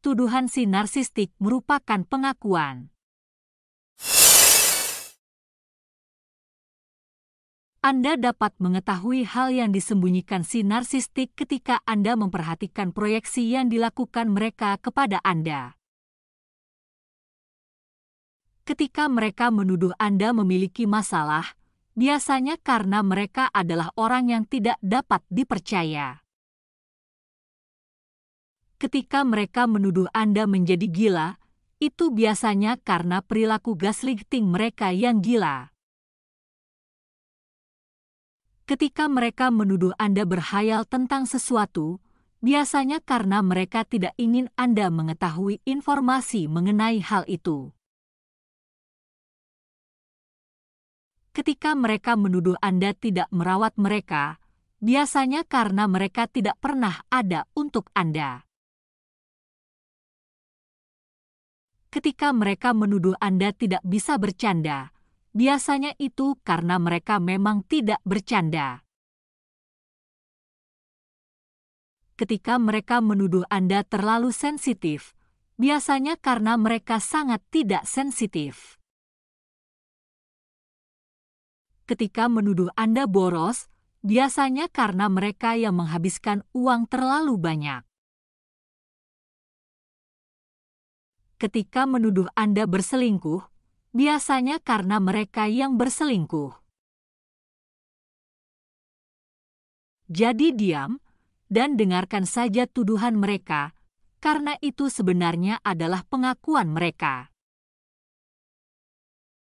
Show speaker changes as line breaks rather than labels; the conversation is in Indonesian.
tuduhan si narsistik merupakan pengakuan. Anda dapat mengetahui hal yang disembunyikan si narsistik ketika Anda memperhatikan proyeksi yang dilakukan mereka kepada Anda. Ketika mereka menuduh Anda memiliki masalah, biasanya karena mereka adalah orang yang tidak dapat dipercaya ketika mereka menuduh Anda menjadi gila, itu biasanya karena perilaku gaslighting mereka yang gila. Ketika mereka menuduh Anda berhayal tentang sesuatu, biasanya karena mereka tidak ingin Anda mengetahui informasi mengenai hal itu. Ketika mereka menuduh Anda tidak merawat mereka, biasanya karena mereka tidak pernah ada untuk Anda. ketika mereka menuduh Anda tidak bisa bercanda, biasanya itu karena mereka memang tidak bercanda. Ketika mereka menuduh Anda terlalu sensitif, biasanya karena mereka sangat tidak sensitif. Ketika menuduh Anda boros, biasanya karena mereka yang menghabiskan uang terlalu banyak. ketika menuduh Anda berselingkuh, biasanya karena mereka yang berselingkuh. Jadi diam dan dengarkan saja tuduhan mereka, karena itu sebenarnya adalah pengakuan mereka.